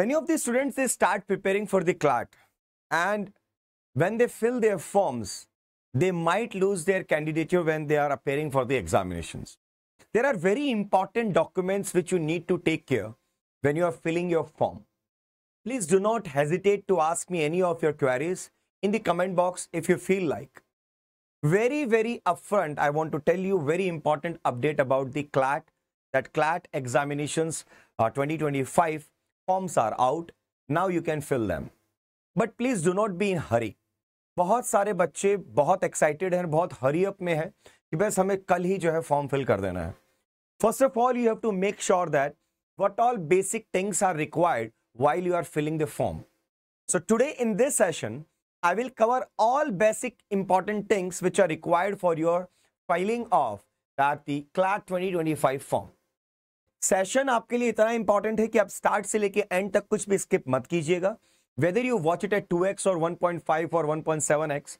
many of the students they start preparing for the CLAT and when they fill their forms, they might lose their candidature when they are appearing for the examinations. There are very important documents which you need to take care when you are filling your form. Please do not hesitate to ask me any of your queries in the comment box if you feel like. Very, very upfront, I want to tell you very important update about the CLAT, that CLAT examinations uh, 2025 forms are out now you can fill them but please do not be in hurry बहुत सारे बच्चे बहुत excited हैं बहुत hurry up में हैं कि बस हमें कल ही जो है फॉर्म फिल कर देना है first of all you have to make sure that what all basic things are required while you are filling the form so today in this session I will cover all basic important things which are required for your filing of the class twenty form session आपके लिए इतना important है कि आप start से लेके and तक कुछ भी स्किप मत कीजिएगा whether you watch it at two x और 1.5 और 1.7x,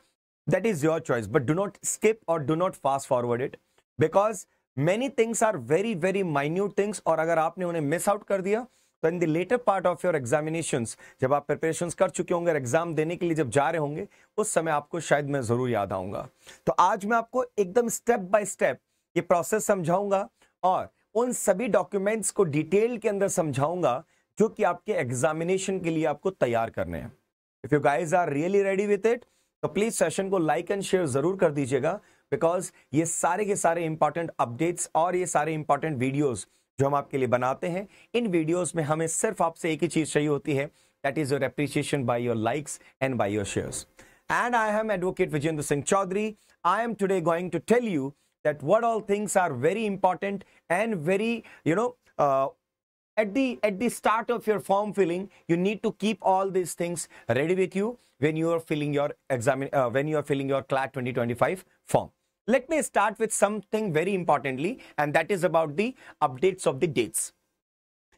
that is your choice but do not skip और do not fast forward it because many things are very very minute things और अगर आपने उन्हें मिस आउट कर दिया तो in the latter part of your examination जब आप प्रिपरेशन कर चुके होंगे एग्जाम देने के लिए जब जा रहे होंगे उस समय आपको शायद मैं जरूर याद आऊंगा तो आज मैं आपको एकदम स्टेप बाय स्टेप ये प्रोसेस समझाऊंगा और उन सभी डॉक्यूमेंट्स को डिटेल के अंदर समझाऊंगा जो कि आपके एग्जामिनेशन के लिए आपको तैयार करने हैं if you guys are really ready with it तो प्लीज सेशन को लाइक एंड शेयर जरूर कर दीजिएगा बिकॉज ये सारे के सारे इंपॉर्टेंट अपडेट्स और ये सारे इंपॉर्टेंट वीडियोज जो हम आपके लिए बनाते हैं इन वीडियोज में हमें सिर्फ आपसे एक ही चीज चाहिए होती है that is your appreciation by your likes and by your shares and I am advocate Vijendra Singh Chaudhary I am today going to tell you that what all things are very important and very, you know, uh, at the at the start of your form filling you need to keep all these things ready with you when you are filling your exam uh, when you are filling your CLAT 2025 form let me start with something very importantly and that is about the updates of the dates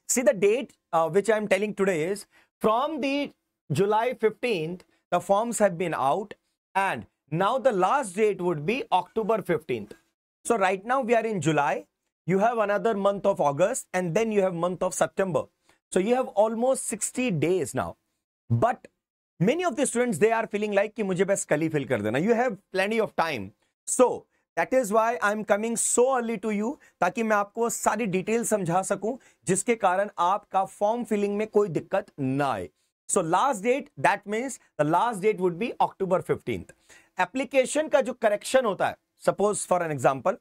see the date uh, which i am telling today is from the july 15th the forms have been out and now the last date would be october 15th So right now we are in July. You have another month of August and then you have month of September. So you have almost 60 days now. But many of the students, they are feeling like कि मुझे बस कल ही fill कर देना. You have plenty of time. So that is why i am coming so early to you ताकि मैं आपको सारी डिटेल समझा सकूं जिसके कारण आपका फॉर्म फिलिंग में कोई दिक्कत ना आए so last date that means the last date would be october fifteenth application का जो करेक्शन होता है suppose for an example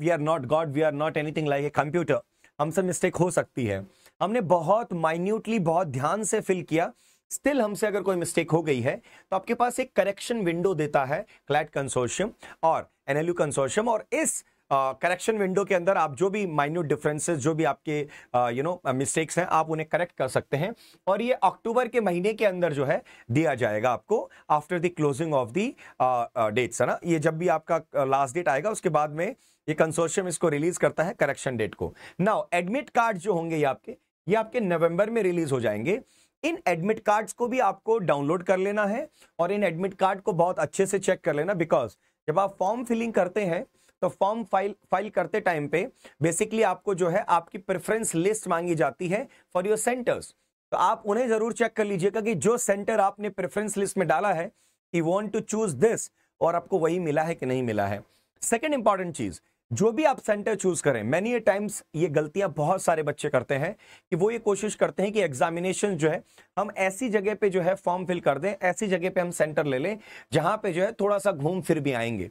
we are not God we are not anything like a computer हमसे मिस्टेक हो सकती है हमने बहुत माइन्यूटली बहुत ध्यान से फिल किया स्टिल हमसे अगर कोई मिस्टेक हो गई है तो आपके पास एक करेक्शन विंडो देता है क्लैट कंसोर्शियम और एनएलयू कंसोर्शियम और इस करेक्शन विंडो के अंदर आप जो भी माइन्यूट डिफरेंसेस जो भी आपके यू नो मिस्टेक्स हैं आप उन्हें करेक्ट कर सकते हैं और ये अक्टूबर के महीने के अंदर जो है दिया जाएगा आपको after the closing of the dates है ना ये जब भी आपका लास्ट डेट आएगा उसके बाद में ये कंसोर्शियम इसको रिलीज करता है करेक्शन डेट को नाउ एडमिट कार्ड जो होंगे ये आपके ये आपके नवंबर में रिलीज हो जाएंगे इन एडमिट कार्ड्स को भी आपको डाउनलोड कर लेना है और इन एडमिट कार्ड को बहुत अच्छे से चेक कर लेना बिकॉज जब आप फॉर्म फिलिंग करते हैं तो फॉर्म फाइल फाइल करते टाइम पे बेसिकली आपको जो है आपकी प्रेफरेंस लिस्ट मांगी जाती है फॉर योर सेंटर्स तो आप उन्हें जरूर चेक कर लीजिएगा कि जो सेंटर आपने प्रेफरेंस लिस्ट में डाला है he want to choose this और आपको वही मिला है कि नहीं मिला है सेकेंड इंपॉर्टेंट चीज जो भी आप सेंटर चूज करें मैनी टाइम्स ये गलतियां बहुत सारे बच्चे करते हैं कि वो ये कोशिश करते हैं कि एग्जामिनेशन जो है हम ऐसी जगह पे जो है फॉर्म फिल कर दें ऐसी जगह पे हम सेंटर ले लें जहां पे जो है थोड़ा सा घूम फिर भी आएंगे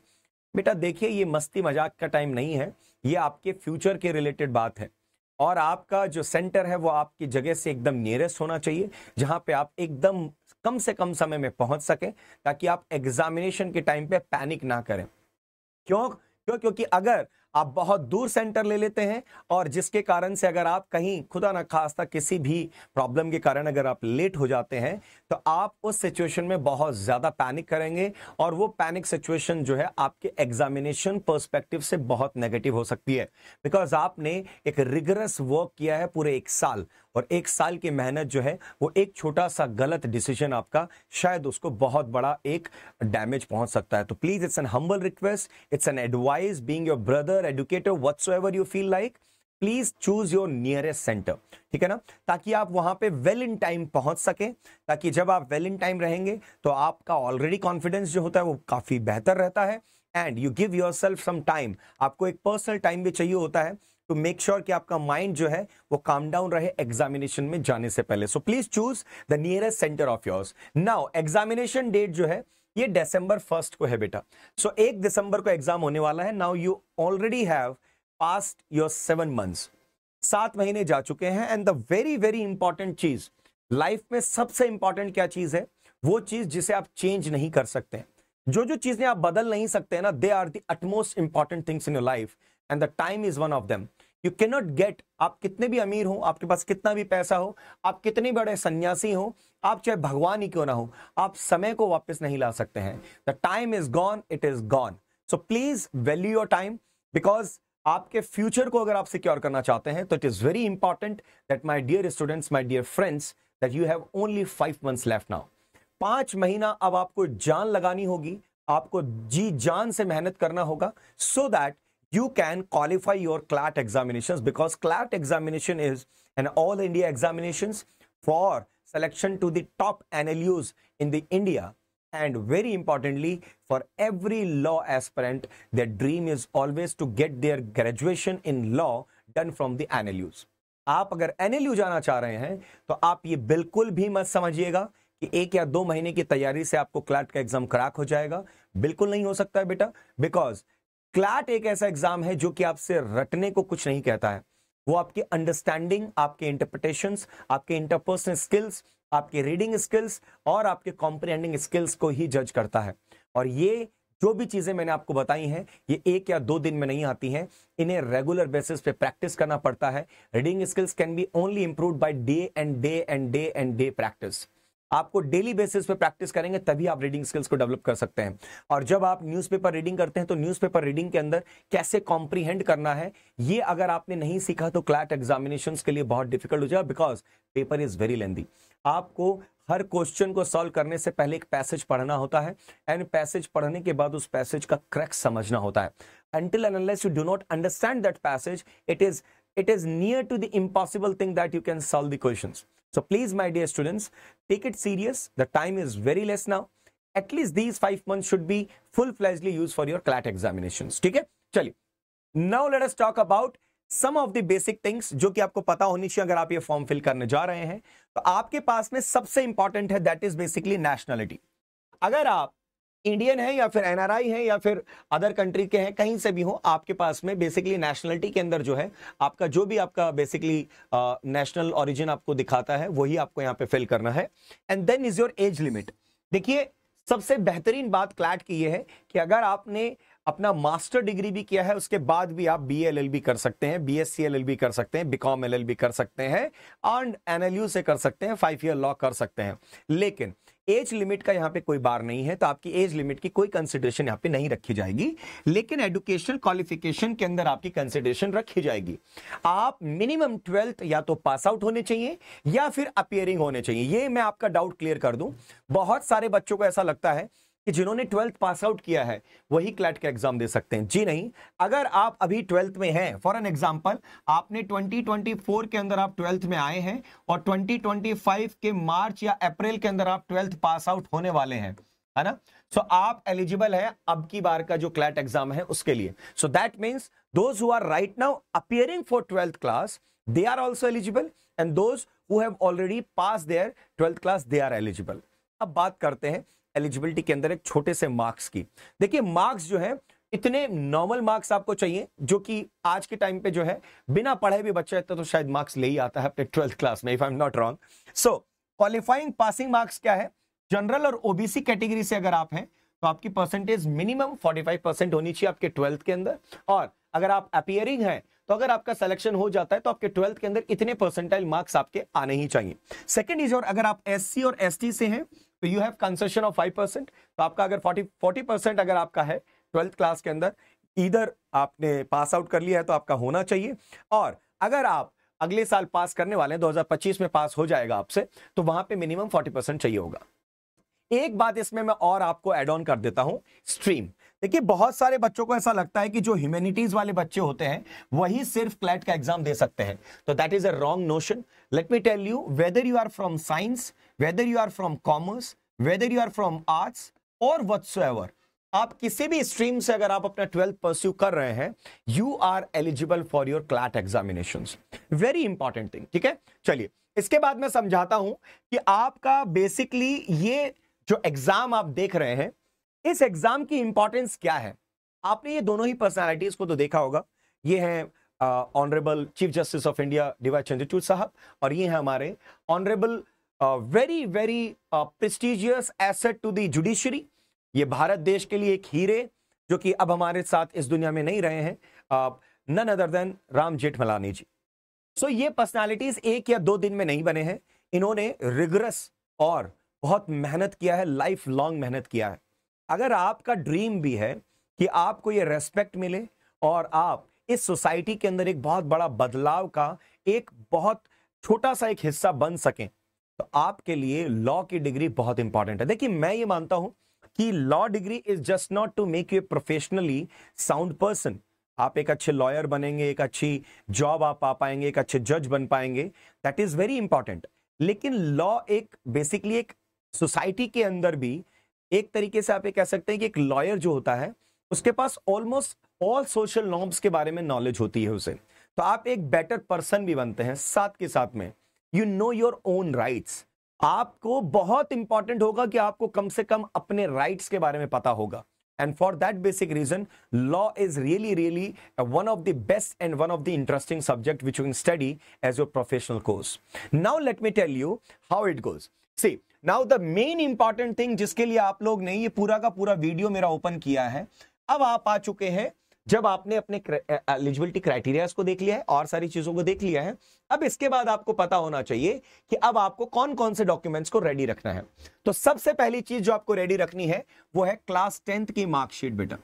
बेटा देखिए ये मस्ती मजाक का टाइम नहीं है ये आपके फ्यूचर के रिलेटेड बात है और आपका जो सेंटर है वो आपकी जगह से एकदम नियरेस्ट होना चाहिए जहाँ पे आप एकदम कम से कम समय में पहुंच सकें ताकि आप एग्जामिनेशन के टाइम पे पैनिक ना करें क्यों क्यों क्योंकि अगर आप बहुत दूर सेंटर ले लेते हैं और जिसके कारण से अगर आप कहीं खुदा न खास्ता किसी भी प्रॉब्लम के कारण अगर आप लेट हो जाते हैं तो आप उस सिचुएशन में बहुत ज़्यादा पैनिक करेंगे और वो पैनिक सिचुएशन जो है आपके एग्जामिनेशन पर्सपेक्टिव से बहुत नेगेटिव हो सकती है बिकॉज आपने एक रिगरस वर्क किया है पूरे एक साल और एक साल की मेहनत जो है वो एक छोटा सा गलत डिसीजन आपका शायद उसको बहुत बड़ा एक डैमेज पहुंच सकता है तो please it's an humble request it's an advice being your brother educator whatsoever you feel like please choose your nearest centre ठीक है ना ताकि आप वहां पे वेल इन टाइम पहुंच सके ताकि जब आप वेल इन टाइम रहेंगे तो आपका ऑलरेडी कॉन्फिडेंस जो होता है वो काफी बेहतर रहता है and you give yourself some time आपको एक पर्सनल टाइम भी चाहिए होता है टू मेक श्योर कि आपका माइंड जो है वो काम डाउन रहे एग्जामिनेशन में जाने से पहले so please choose the nearest centre of yours now examination date जो है ये दिसंबर फर्स्ट को है बेटा सो so, एक दिसंबर को एग्जाम होने वाला है now you already have passed your seven months सात महीने जा चुके हैं and the very very important चीज लाइफ में सबसे इंपॉर्टेंट क्या चीज है वो चीज जिसे आप चेंज नहीं कर सकते हैं जो जो चीजें आप बदल नहीं सकते हैं ना they are the utmost important things in your life and the time is one of them you can not get आप कितने भी अमीर हो आपके पास कितना भी पैसा हो आप कितने बड़े सन्यासी हो आप चाहे भगवान ही क्यों ना हो आप समय को वापस नहीं ला सकते हैं the time is gone it is gone so please value your time because आपके फ्यूचर को अगर आप सिक्योर करना चाहते हैं तो it is very important that my dear students my dear friends that you have only five months left now पांच महीना अब आपको जान लगानी होगी आपको जी जान से मेहनत करना होगा so so that you can qualify your CLAT examinations because CLAT examination is an all India examinations for selection to the top NLUs in the India and very importantly for every law aspirant their dream is always to get their graduation in law done from the NLUs. आप अगर N जाना चाह रहे हैं तो आप ये बिल्कुल भी मत समझिएगा कि एक या दो महीने की तैयारी से आपको क्लाट का एग्जाम क्रैक हो जाएगा बिल्कुल नहीं हो सकता है बेटा बिकॉज क्लैट एक ऐसा एग्जाम है जो कि आपसे रटने को कुछ नहीं कहता है वो आपकी अंडरस्टैंडिंग आपके इंटरप्रिटेशन आपके इंटरपर्सनल स्किल्स आपके रीडिंग स्किल्स और आपके कॉम्प्रिहेंडिंग स्किल्स को ही जज करता है और ये जो भी चीज़ें मैंने आपको बताई हैं ये एक या दो दिन में नहीं आती हैं इन्हें रेगुलर बेसिस पे प्रैक्टिस करना पड़ता है reading skills can be only improve by day and day and day and day practice आपको डेली बेसिस पे प्रैक्टिस करेंगे तभी आप रीडिंग स्किल्स को डेवलप कर सकते हैं और जब आप न्यूज़पेपर रीडिंग करते हैं तो न्यूज़पेपर रीडिंग के अंदर कैसे कॉम्प्रीहेंड करना है ये अगर आपने नहीं सीखा तो क्लैट एग्जामिनेशन के लिए बहुत डिफिकल्ट हो जाएगा because paper is very lengthy आपको हर क्वेश्चन को सॉल्व करने से पहले एक पैसेज पढ़ना होता है एंड पैसेज पढ़ने के बाद उस पैसेज का क्रैक समझना होता है until analysis unless you do not understand that passage it is it is near to the impossible thing that you can solve the So please, my dear students, take it serious. The time is very less now. At least these five months should be full-fledgedly used for your CLAT examinations. theek hai chaliye Now let us talk about some of the basic things जो कि आपको पता होनी चाहिए अगर आप ये form fill करने जा रहे हैं तो आपके पास में सबसे इंपॉर्टेंट है दैट इज बेसिकली नेशनलिटी अगर आप इंडियन है या फिर एनआरआई है या फिर अदर कंट्री के हैं कहीं से भी हो आपके पास में बेसिकली नेशनलिटी के अंदर जो है आपका जो भी आपका बेसिकली नेशनल ओरिजिन आपको दिखाता है वही आपको यहाँ पे फिल करना है and then is your age limit देखिए सबसे बेहतरीन बात क्लैट की ये है कि अगर आपने अपना मास्टर डिग्री भी किया है उसके बाद भी आप बी एल एल बी कर सकते हैं B S C L L B कर सकते हैं बीकॉम एल एल बी कर सकते हैं एंड एन एल यू से कर सकते हैं फाइव ईयर लॉ कर सकते हैं लेकिन एज लिमिट का यहाँ पे कोई बार नहीं है तो आपकी एज लिमिट की कोई कंसिडरेशन यहाँ पे नहीं रखी जाएगी लेकिन एडुकेशनल क्वालिफिकेशन के अंदर आपकी कंसिडरेशन रखी जाएगी आप मिनिमम ट्वेल्थ या तो पास आउट होने चाहिए या फिर अपियरिंग होने चाहिए ये मैं आपका डाउट क्लियर कर दूं बहुत सारे बच्चों को ऐसा लगता है कि जिन्होंने ट्वेल्थ पास आउट किया है वही क्लैट का एग्जाम दे सकते हैं जी नहीं अगर आप अभी ट्वेल्थ में हैं फॉर एन एग्जाम्पल आपने 2024 के अंदर आप ट्वेल्थ में आए हैं और 2025 के मार्च या अप्रैल के अंदर आप ट्वेल्थ पास आउट होने वाले हैं है ना सो so, आप एलिजिबल है अब की बार का जो क्लैट एग्जाम है उसके लिए so that means those who are right now appearing for twelfth class they are also eligible and those who have already pass their twelfth class they are eligible अब बात करते हैं एलिजिबिलिटी के अंदर एक छोटे से मार्क्स की देखिए मार्क्स जो है इतने नॉर्मल मार्क्स आपको चाहिए जो कि आज के टाइम पे जो है बिना पढ़े भी बच्चा इतना तो शायद मार्क्स ले ही आता है अपने ट्वेल्थ क्लास में if I am not wrong so qualifying passing marks क्या है जनरल और ओबीसी कैटेगरी से अगर आप हैं तो आपकी परसेंटेज मिनिमम 45 परसेंट होनी चाहिए आपके ट्वेल्थ के अंदर और अगर आप अपियरिंग हैं तो अगर आपका सिलेक्शन हो जाता है तो आपके ट्वेल्थ के अंदर इतने परसेंटाइल मार्क्स आपके आने ही चाहिए सेकंड इज और अगर आप एससी और एसटी से हैं तो you have concession of five percent तो आपका अगर फोर्टी फोर्टी परसेंट अगर आपका है ट्वेल्थ क्लास के अंदर इधर आपने पास आउट कर लिया है तो आपका होना चाहिए और अगर आप अगले साल पास करने वाले हैं पच्चीस में पास हो जाएगा आपसे तो वहां पर मिनिमम फोर्टी परसेंट चाहिए होगा एक बात इसमें मैं और आपको एड ऑन कर देता हूं स्ट्रीम देखिए बहुत सारे बच्चों को ऐसा लगता है कि जो ह्यूमैनिटीज वाले बच्चे होते हैं वही सिर्फ क्लैट का एग्जाम दे सकते हैं तो that is a wrong notion let me tell you whether you are from science whether you are from commerce whether you are from arts और वट्स आप किसी भी स्ट्रीम से अगर आप अपना ट्वेल्थ परस्यू कर रहे हैं you are eligible for your CLAT examination very important thing ठीक है चलिए इसके बाद मैं समझाता हूं कि आपका बेसिकली ये जो एग्जाम आप देख रहे हैं इस एग्जाम की इंपॉर्टेंस क्या है आपने ये दोनों ही पर्सनालिटीज को तो देखा होगा ये है honourable chief justice of India DY Chandrachud साहब और ये है हमारे honourable very very prestigious asset to the judiciary ये भारत देश के लिए एक हीरे जो कि अब हमारे साथ इस दुनिया में नहीं रहे हैं none other than Ram Jethmalani ji so so, ये पर्सनालिटीज एक या दो दिन में नहीं बने हैं इन्होंने रिगरस और बहुत मेहनत किया है लाइफ लॉन्ग मेहनत किया है अगर आपका ड्रीम भी है कि आपको ये रेस्पेक्ट मिले और आप इस सोसाइटी के अंदर एक बहुत बड़ा बदलाव का एक बहुत छोटा सा एक हिस्सा बन सकें तो आपके लिए लॉ की डिग्री बहुत इंपॉर्टेंट है देखिए मैं ये मानता हूं कि law degree is just not to make you professionally sound person आप एक अच्छे लॉयर बनेंगे एक अच्छी जॉब आप पा पाएंगे एक अच्छे जज बन पाएंगे दैट इज वेरी इंपॉर्टेंट लेकिन लॉ एक बेसिकली एक सोसाइटी के अंदर भी एक तरीके से आप ये कह सकते हैं कि एक लॉयर जो होता है उसके पास ऑलमोस्ट ऑल सोशल नॉर्म्स के बारे में नॉलेज होती है उसे तो आप एक बेटर पर्सन भी बनते हैं साथ के साथ में you know your own rights आपको बहुत इंपॉर्टेंट होगा कि आपको कम से कम अपने राइट्स के बारे में पता होगा and for that basic reason law is really really one of the best and one of the interesting subject which you can study as your professional course now let me tell you how it goes see now the main important thing जिसके लिए आप लोग ने ये पूरा का पूरा video मेरा ओपन किया है अब आप आ चुके हैं जब आपने अपने एलिजिबिलिटी क्राइटेरिया को देख लिया है और सारी चीजों को देख लिया है अब इसके बाद आपको पता होना चाहिए कि अब आपको कौन कौन से डॉक्यूमेंट्स को रेडी रखना है तो सबसे पहली चीज जो आपको रेडी रखनी है वो है क्लास टेंथ की मार्कशीट बेटा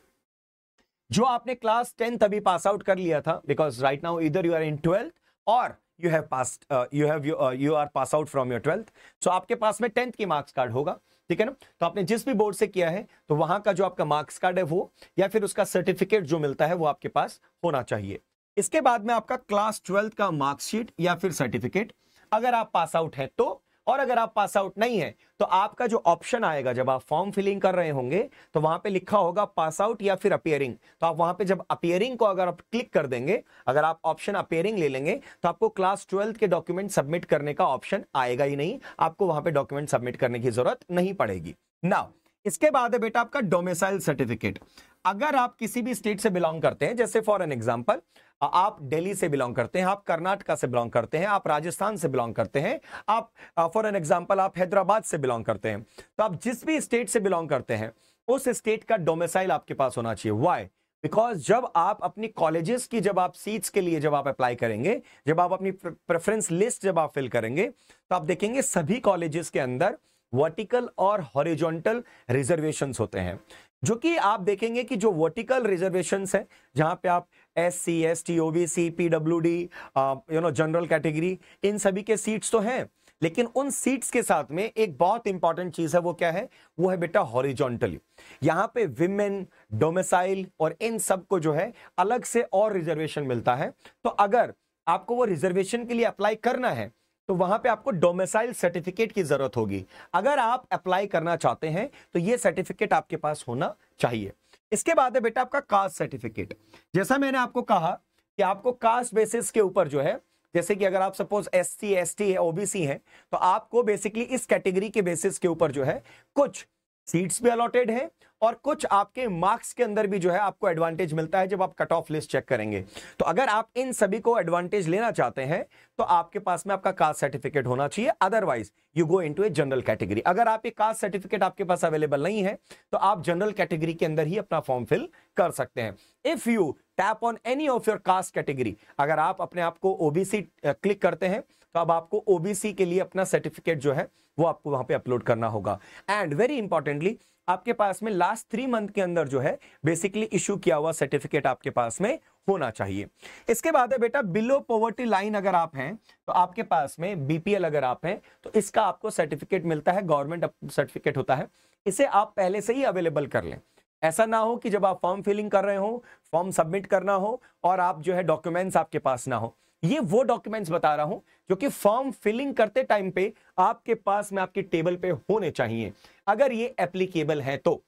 जो आपने क्लास टेंथ अभी पास आउट कर लिया था बिकॉज राइट नाउ इधर यू आर इन ट्वेल्थ और you have pass you have you are pass out from your twelfth so आपके पास में टेंथ की मार्क्स कार्ड होगा ठीक है ना तो आपने जिस भी बोर्ड से किया है तो वहां का जो आपका मार्क्स कार्ड है वो या फिर उसका सर्टिफिकेट जो मिलता है वो आपके पास होना चाहिए इसके बाद में आपका क्लास ट्वेल्थ का मार्क्सशीट या फिर सर्टिफिकेट अगर आप पास आउट है तो और अगर आप पास आउट नहीं है तो आपका जो ऑप्शन आएगा जब आप फॉर्म फिलिंग कर रहे होंगे तो वहां पे लिखा होगा पास आउट या फिर अपियरिंग तो आप वहां पे जब अपियरिंग को अगर आप क्लिक कर देंगे अगर आप ऑप्शन अपियरिंग ले लेंगे तो आपको क्लास ट्वेल्थ के डॉक्यूमेंट सबमिट करने का ऑप्शन आएगा ही नहीं आपको वहां पर डॉक्यूमेंट सबमिट करने की जरूरत नहीं पड़ेगी ना इसके बाद है बेटा आपका डोमिसाइल सर्टिफिकेट अगर आप किसी भी स्टेट से बिलोंग करते हैं जैसे फॉर एन एग्जाम्पल आप दिल्ली से बिलोंग करते हैं आप कर्नाटका से बिलोंग करते हैं आप राजस्थान से बिलोंग करते हैं आप फॉर एन एग्जाम्पल आप हैदराबाद से बिलोंग करते हैं तो आप जिस भी स्टेट से बिलोंग करते हैं उस स्टेट का डोमिसाइल आपके पास होना चाहिए वाई बिकॉज जब आप अपनी कॉलेजेस की जब आप सीट्स के लिए जब आप अप्लाई करेंगे जब आप अपनी प्रेफरेंस लिस्ट जब आप फिल करेंगे तो आप देखेंगे सभी कॉलेजेस के अंदर वर्टिकल और हॉरिजॉन्टल रिजर्वेशन होते हैं जो कि आप देखेंगे कि जो वर्टिकल रिजर्वेशन है जहां पे आप S C S T O B C P W D you know general category इन सभी के सीट्स तो हैं लेकिन उन सीट्स के साथ में एक बहुत इंपॉर्टेंट चीज है वो क्या है वो है बेटा हॉरिजॉन्टली यहाँ पे विमेन डोमिसाइल और इन सब को जो है अलग से और रिजर्वेशन मिलता है तो अगर आपको वो रिजर्वेशन के लिए अप्लाई करना है तो वहां पे आपको डोमिसाइल सर्टिफिकेट की जरूरत होगी अगर आप अप्लाई करना चाहते हैं तो ये सर्टिफिकेट आपके पास होना चाहिए इसके बाद है बेटा आपका कास्ट सर्टिफिकेट जैसा मैंने आपको कहा कि आपको कास्ट बेसिस के ऊपर जो है जैसे कि अगर आप suppose S C S T है ओबीसी है तो आपको बेसिकली इस कैटेगरी के बेसिस के ऊपर जो है कुछ सीट्स भी अलॉटेड है और कुछ आपके मार्क्स के अंदर भी जो है आपको एडवांटेज मिलता है जब आप कट ऑफ लिस्ट चेक करेंगे तो अगर आप इन सभी को एडवांटेज लेना चाहते हैं तो आपके पास में आपका कास्ट सर्टिफिकेट होना चाहिए otherwise you go into a general category अगर आप ये कास्ट सर्टिफिकेट आपके पास अवेलेबल नहीं है तो आप जनरल कैटेगरी के अंदर ही अपना फॉर्म फिल कर सकते हैं if you tap on any of your caste category अगर आप अपने आप को ओबीसी क्लिक करते हैं तो अब आपको ओबीसी के लिए अपना सर्टिफिकेट जो है वो आपको वहां पे अपलोड करना होगा एंड वेरी इंपॉर्टेंटली आपके पास में लास्ट थ्री मंथ के अंदर जो है बेसिकली इश्यू किया हुआ सर्टिफिकेट आपके पास में होना चाहिए इसके बाद है बेटा बिलो पॉवर्टी लाइन अगर आप हैं तो आपके पास में बीपीएल अगर आप हैं तो इसका आपको सर्टिफिकेट मिलता है गवर्नमेंट सर्टिफिकेट होता है इसे आप पहले से ही अवेलेबल कर लें ऐसा ना हो कि जब आप फॉर्म फिलिंग कर रहे हो फॉर्म सबमिट करना हो और आप जो है डॉक्यूमेंट्स आपके पास ना हो ये वो डॉक्यूमेंट्स बता रहा हूं जो कि फॉर्म फिलिंग करते टाइम पे आपके पास में आपकी टेबल पे होने चाहिए अगर ये एप्लीकेबल है तो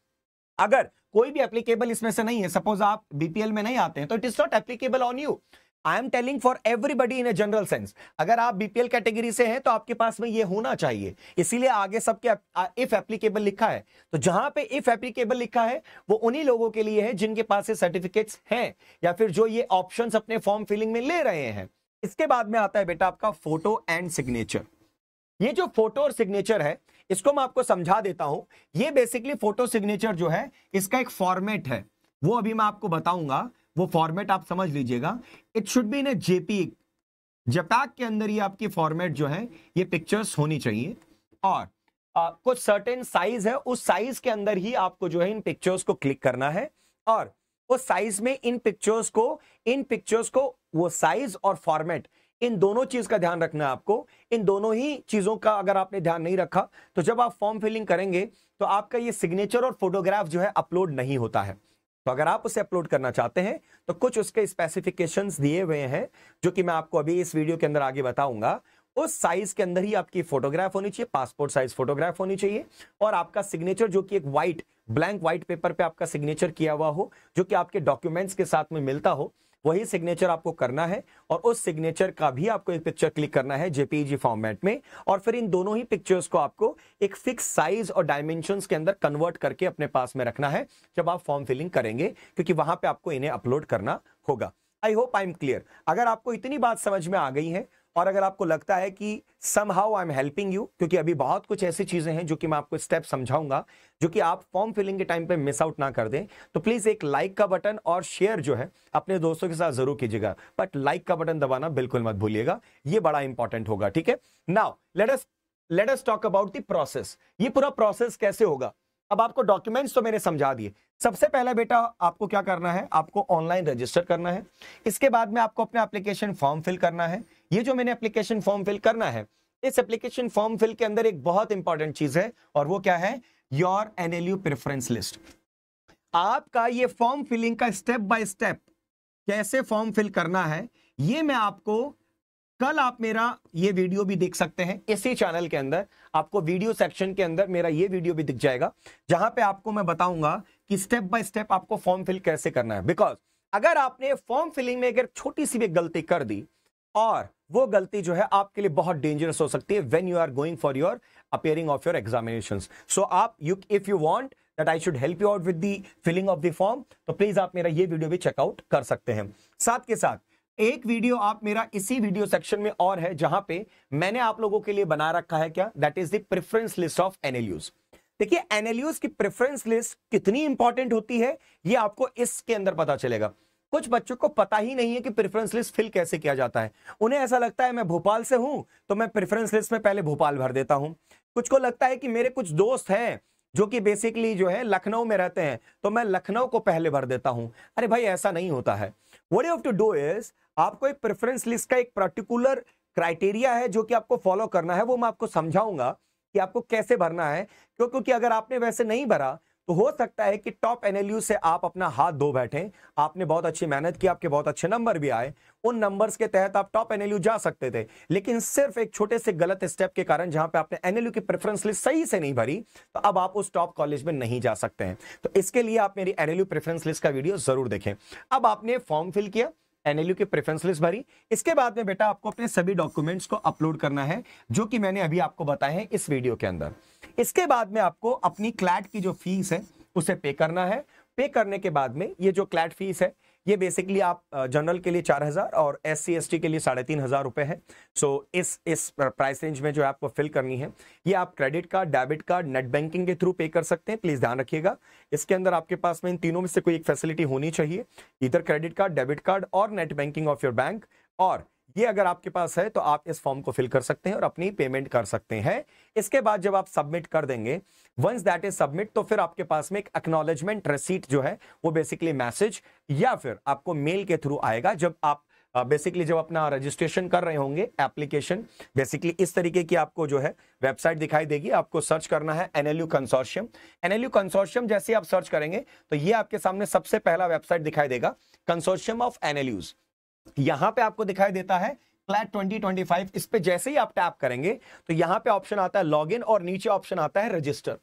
अगर कोई भी एप्लीकेबल इसमें से नहीं है सपोज आप बीपीएल में नहीं आते हैं तो it is not applicable on you I am telling for everybody in a general sense अगर आप बीपीएल कैटेगरी से हैं तो आपके पास में ये होना चाहिए इसीलिए आगे सबके इफ एप्लीकेबल लिखा है तो जहां पे इफ एप्लीकेबल लिखा है वो उन्हीं लोगों के लिए है जिनके पास ये सर्टिफिकेट्स हैं या फिर जो ये ऑप्शन अपने फॉर्म फिलिंग में ले रहे हैं इसके बाद में आता है बेटा आपका फोटो एंड सिग्नेचर ये जो फोटो और सिग्नेचर है इसको मैं आपको समझा देता हूं ये बेसिकली फोटो सिग्नेचर जो है इसका एक फॉर्मेट है वो अभी मैं आपको बताऊंगा वो फॉर्मेट आप समझ लीजिएगा it should be in a JPEG के अंदर ये आपकी फॉर्मेट जो है ये पिक्चर्स होनी चाहिए और आ, कुछ सर्टेन साइज है उस साइज के अंदर ही आपको जो है इन पिक्चर्स को क्लिक करना है और उस साइज में इन पिक्चर्स को इन पिक्चर्स को वो साइज और फॉर्मेट इन दोनों चीज का ध्यान रखना है आपको इन दोनों ही चीजों का अगर आपने ध्यान नहीं रखा तो जब आप फॉर्म फिलिंग करेंगे तो आपका ये सिग्नेचर और फोटोग्राफ जो है अपलोड नहीं होता है तो अगर आप उसे अपलोड करना चाहते हैं तो कुछ उसके स्पेसिफिकेशंस दिए हुए हैं जो कि मैं आपको अभी इस वीडियो के अंदर आगे बताऊंगा उस साइज के अंदर ही आपकी फोटोग्राफ होनी चाहिए पासपोर्ट साइज फोटोग्राफ होनी चाहिए और आपका सिग्नेचर जो कि एक व्हाइट ब्लैंक व्हाइट पेपर पे आपका सिग्नेचर किया हुआ हो जो कि आपके डॉक्यूमेंट्स के साथ में मिलता हो वही सिग्नेचर आपको करना है और उस सिग्नेचर का भी आपको एक पिक्चर क्लिक करना है जेपीजी फॉर्मेट e में और फिर इन दोनों ही पिक्चर्स को आपको एक फिक्स साइज और डायमेंशन के अंदर कन्वर्ट करके अपने पास में रखना है जब आप फॉर्म फिलिंग करेंगे क्योंकि वहां पर आपको इन्हें अपलोड करना होगा I hope I am clear अगर आपको इतनी बात समझ में आ गई है और अगर आपको लगता है कि somehow I am helping you क्योंकि अभी बहुत कुछ ऐसी चीज़ें हैं जो कि मैं आपको स्टेप समझाऊंगा जो कि आप फॉर्म फिलिंग के टाइम पे मिस आउट ना कर दें तो प्लीज़ एक लाइक का बटन और शेयर जो है अपने दोस्तों के साथ ज़रूर कीजिएगा बट लाइक का बटन दबाना बिल्कुल मत भूलिएगा ये बड़ा इंपॉर्टेंट होगा ठीक है now let's let's talk about the process ये पूरा प्रोसेस कैसे होगा अब आपको डॉक्यूमेंट्स तो मैंने समझा दिए सबसे पहले बेटा आपको क्या करना है आपको ऑनलाइन रजिस्टर करना है इसके बाद में आपको अपना एप्लीकेशन फॉर्म फिल करना है ये जो मैंने एप्लीकेशन फॉर्म फिल करना है इस एप्लीकेशन फॉर्म फिल के अंदर एक बहुत इंपॉर्टेंट चीज है और वो क्या है योर एनएलयू प्रेफरेंस लिस्ट आपका ये फॉर्म फिलिंग का स्टेप बाय स्टेप कैसे फॉर्म फिल करना है ये मैं आपको कल आप मेरा ये वीडियो भी देख सकते हैं इसी चैनल के अंदर आपको वीडियो सेक्शन के अंदर मेरा ये वीडियो भी दिख जाएगा जहां पे आपको मैं बताऊंगा कि स्टेप बाय स्टेप आपको फॉर्म फिल कैसे करना है बिकॉज अगर आपने फॉर्म फिलिंग में अगर छोटी सी भी गलती कर दी और वो गलती जो है आपके लिए बहुत डेंजरस हो सकती है when you are going for your appearing of your examination so आप you if you want that I should help you out with the filling of the form तो प्लीज आप मेरा ये वीडियो भी चेकआउट कर सकते हैं साथ के साथ एक वीडियो आप मेरा इसी वीडियो सेक्शन में और है जहां पे मैंने आप लोगों के लिए बना रखा है क्या that is the preference list of NLUs देखिए एनएलयूज की प्रेफरेंस लिस्ट कितनी इंपॉर्टेंट होती है ये आपको इसके अंदर पता चलेगा कुछ बच्चों को पता ही नहीं है कि प्रेफरेंस लिस्ट फिल कैसे किया जाता है उन्हें ऐसा लगता है मैं भोपाल से हूं तो मैं प्रेफरेंस लिस्ट में पहले भोपाल भर देता हूँ कुछ को लगता है कि मेरे कुछ दोस्त हैं जो कि बेसिकली जो है लखनऊ में रहते हैं तो मैं लखनऊ को पहले भर देता हूं अरे भाई ऐसा नहीं होता है वो you have to do is आपको एक प्रेफरेंस लिस्ट का एक पर्टिकुलर क्राइटेरिया है जो कि आपको फॉलो करना है वो मैं आपको समझाऊंगा कि आपको कैसे भरना है क्योंकि अगर आपने वैसे नहीं भरा तो हो सकता है कि टॉप एनएलयू से आप अपना हाथ धो बैठे आपने बहुत अच्छी मेहनत की आपके बहुत अच्छे नंबर भी आए उन नंबर्स के तहत आप टॉप एनएलयू जा सकते थे लेकिन सिर्फ एक छोटे से गलत स्टेप के कारण जहां पे आपने एनएलयू की प्रेफरेंस लिस्ट सही से नहीं भरी तो अब आप उस टॉप कॉलेज में नहीं जा सकते हैं तो इसके लिए आप मेरी एनएलयू प्रेफरेंस लिस्ट का वीडियो जरूर देखें अब आपने फॉर्म फिल किया एनएलयू की प्रेफरेंस लिस्ट भरी इसके बाद में बेटा आपको अपने सभी डॉक्यूमेंट्स को अपलोड करना है जो कि मैंने अभी आपको बताए हैं इस वीडियो के अंदर इसके बाद में आपको अपनी क्लैट की जो फीस है उसे पे करना है पे करने के बाद में ये जो क्लैट फीस है ये बेसिकली आप जनरल के लिए चार हज़ार और एस सी के लिए साढ़े तीन हज़ार रुपए है सो so, इस इस प्राइस रेंज में जो है आपको फिल करनी है ये आप credit card debit card net banking के थ्रू पे कर सकते हैं प्लीज़ ध्यान रखिएगा इसके अंदर आपके पास में इन तीनों में से कोई एक फैसिलिटी होनी चाहिए इधर क्रेडिट कार्ड डेबिट कार्ड और net banking of your bank और ये अगर आपके पास है तो आप इस फॉर्म को फिल कर सकते हैं और अपनी पेमेंट कर सकते हैं इसके बाद जब आप सबमिट कर देंगे वंस दैट इज सबमिट तो फिर आपके पास में एक एक्नोलेजमेंट रिसीट जो है वो बेसिकली मैसेज या फिर आपको मेल के थ्रू आएगा जब आप बेसिकली जब अपना रजिस्ट्रेशन कर रहे होंगे एप्लीकेशन बेसिकली इस तरीके की आपको जो है वेबसाइट दिखाई देगी आपको सर्च करना है एनएलयू कंसोर्शियम एनएलयू कंसोर्शियम जैसे आप सर्च करेंगे तो ये आपके सामने सबसे पहला वेबसाइट दिखाई देगा कंसोर्शियम ऑफ एनएलयूज़ यहां पे आपको दिखाई देता है क्लैट 2025 इस पे जैसे ही आप टैप करेंगे तो यहां पे ऑप्शन आता है लॉगिन और नीचे ऑप्शन आता है रजिस्टर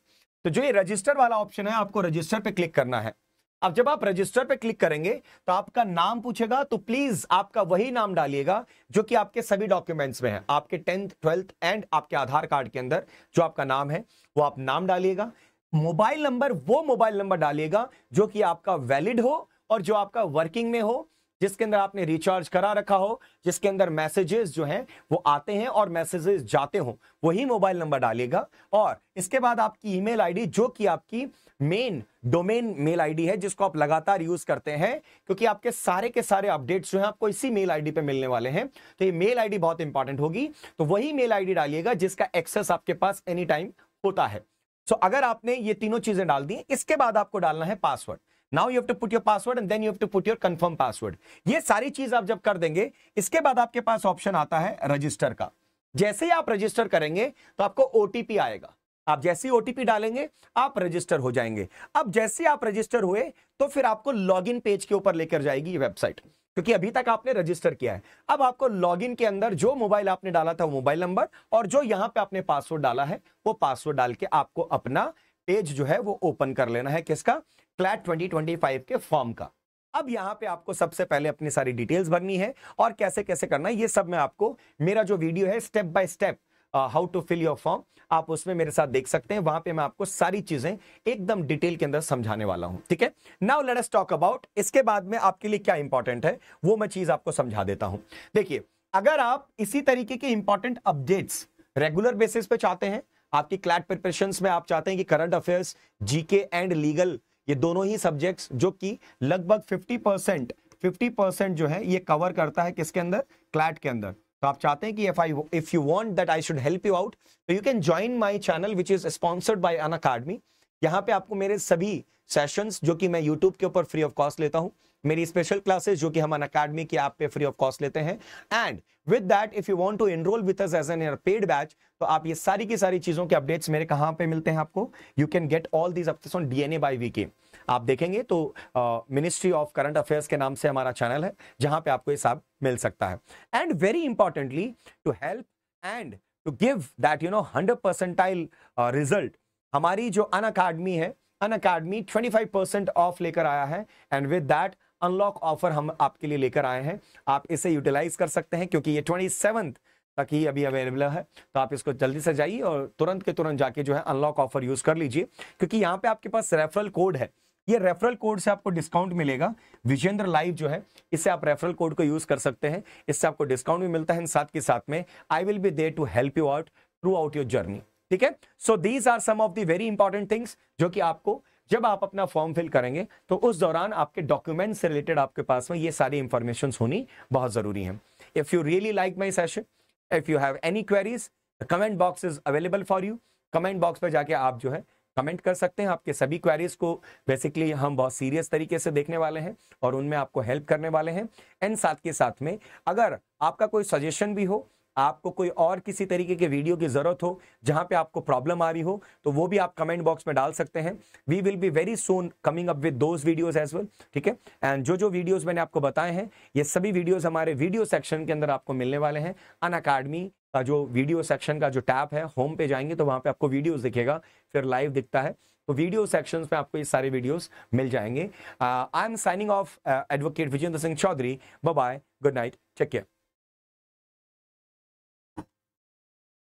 तो जो ये रजिस्टर वाला ऑप्शन है आपको रजिस्टर पे क्लिक करना है अब जब आप रजिस्टर पे क्लिक करेंगे तो आपका नाम पूछेगा तो प्लीज आपका वही नाम डालिएगा जो कि आपके सभी डॉक्यूमेंट्स में है आपके टेंथ ट्वेल्थ एंड आपके आधार कार्ड के अंदर जो आपका नाम है वो आप नाम डालिएगा मोबाइल नंबर वो मोबाइल नंबर डालिएगा जो कि आपका वैलिड हो और जो आपका वर्किंग में हो जिसके अंदर आपने रिचार्ज करा रखा हो जिसके अंदर मैसेजेस जो हैं वो आते हैं और मैसेजेस जाते हो वही मोबाइल नंबर डालिएगा और इसके बाद आपकी ईमेल आईडी जो कि आपकी मेन डोमेन मेल आईडी है जिसको आप लगातार यूज करते हैं क्योंकि आपके सारे के सारे अपडेट्स जो हैं आपको इसी मेल आईडी पे मिलने वाले हैं तो ये मेल आईडी बहुत इंपॉर्टेंट होगी तो वही मेल आईडी डालिएगा जिसका एक्सेस आपके पास एनी टाइम होता है सो so, अगर आपने ये तीनों चीजें डाल दी इसके बाद आपको डालना है password now you have to put your password and then you have to put your confirm password ये सारी चीज आप जब कर देंगे इसके बाद आपके पास ऑप्शन आता है रजिस्टर का जैसे ही आप रजिस्टर करेंगे तो आपको ओटीपी आएगा आप जैसे ही ओटीपी डालेंगे आप रजिस्टर हो जाएंगे अब जैसे आप रजिस्टर हुए तो फिर आपको लॉगिन पेज के ऊपर लेकर जाएगी ये वेबसाइट क्योंकि अभी तक आपने रजिस्टर किया है अब आपको लॉगिन के अंदर जो मोबाइल आपने डाला था वो मोबाइल नंबर और जो यहाँ पे आपने पासवर्ड डाला है वो पासवर्ड डाल के आपको अपना पेज जो है वो ओपन कर लेना है किसका क्लैट 2025 के फॉर्म का अब यहां पे आपको सबसे पहले अपनी सारी डिटेल्स भरनी है और कैसे कैसे करना है ये सब मैं आपको मेरा जो वीडियो है step by step how to fill your form आप उसमें मेरे साथ देख सकते हैं वहां पे मैं आपको सारी चीजें एकदम डिटेल के अंदर समझाने वाला हूं ठीक है now let us talk about इसके बाद में आपके लिए क्या इंपॉर्टेंट है वो मैं चीज आपको समझा देता हूं देखिए अगर आप इसी तरीके के इंपॉर्टेंट अपडेट्स रेगुलर बेसिस पे चाहते हैं आपकी क्लैट प्रिपरेशन में आप चाहते हैं कि current affairs GK and legal ये दोनों ही सब्जेक्ट्स जो कि लगभग 50 परसेंट फिफ्टी परसेंट जो है ये कवर करता है किसके अंदर क्लैट के अंदर तो आप चाहते हैं कि if I if you want that I should help you out तो you can join my channel which is sponsored by Unacademy यहाँ पे आपको मेरे सभी सेशंस जो कि मैं यूट्यूब के ऊपर फ्री ऑफ कॉस्ट लेता हूं मेरी स्पेशल क्लासेस जो कि हम अकेडमी की आप पे फ्री ऑफ कॉस्ट लेते हैं and with that if you want to enroll with us as an paid batch तो आप ये सारी की सारी चीज़ों के अपडेट्स मेरे कहाँ पे मिलते हैं आपको you can get all these updates on DNA by VK आप देखेंगे तो मिनिस्ट्री ऑफ करंट अफेयर्स के नाम से हमारा चैनल है जहाँ पे आपको ये सब मिल सकता है and very importantly to help and to give that you know hundred percentile result हमारी जो अन अकाडमी है Unacademy twenty five percent off लेकर आया है and with that unlock offer हम आपके लिए लेकर आए हैं आप इसे यूटिलाइज कर सकते हैं क्योंकि ये ट्वेंटी सेवन्थ तक ही अभी अवेलेबल है तो आप इसको जल्दी से जाइए और तुरंत के तुरंत जाके जो है अनलॉक ऑफर यूज कर लीजिए क्योंकि यहाँ पे आपके पास रेफरल कोड है ये रेफरल कोड से आपको डिस्काउंट मिलेगा विजेंद्र लाइव जो है इससे आप रेफरल कोड को यूज कर सकते हैं इससे आपको डिस्काउंट भी मिलता है साथ के साथ में I will be there to help you out throughout your journey ठीक है so these are some of the very important things जो कि आपको जब आप अपना फॉर्म फिल करेंगे तो उस दौरान आपके डॉक्यूमेंट्स से रिलेटेड आपके पास में ये सारी इंफॉर्मेशन होनी बहुत जरूरी है if you really like my session if you have any queries comment box is available for you comment box पर जाके आप जो है कमेंट कर सकते हैं आपके सभी क्वेरीज को बेसिकली हम बहुत सीरियस तरीके से देखने वाले हैं और उनमें आपको हेल्प करने वाले हैं एंड साथ के साथ में अगर आपका कोई सजेशन भी हो आपको कोई और किसी तरीके के वीडियो की ज़रूरत हो जहां पे आपको प्रॉब्लम आ रही हो तो वो भी आप कमेंट बॉक्स में डाल सकते हैं we will be very soon coming up with those videos as well ठीक है एंड जो जो वीडियोज़ मैंने आपको बताए हैं ये सभी वीडियोज़ हमारे वीडियो सेक्शन के अंदर आपको मिलने वाले हैं अन अकाडमी का जो वीडियो सेक्शन का जो टैब है होम पे जाएंगे तो वहां पे आपको वीडियोज दिखेगा फिर लाइव दिखता है तो वीडियो सेक्शंस में आपको ये सारे वीडियोस मिल जाएंगे I am signing off advocate Vijendra Singh Chaudhary bye good night take care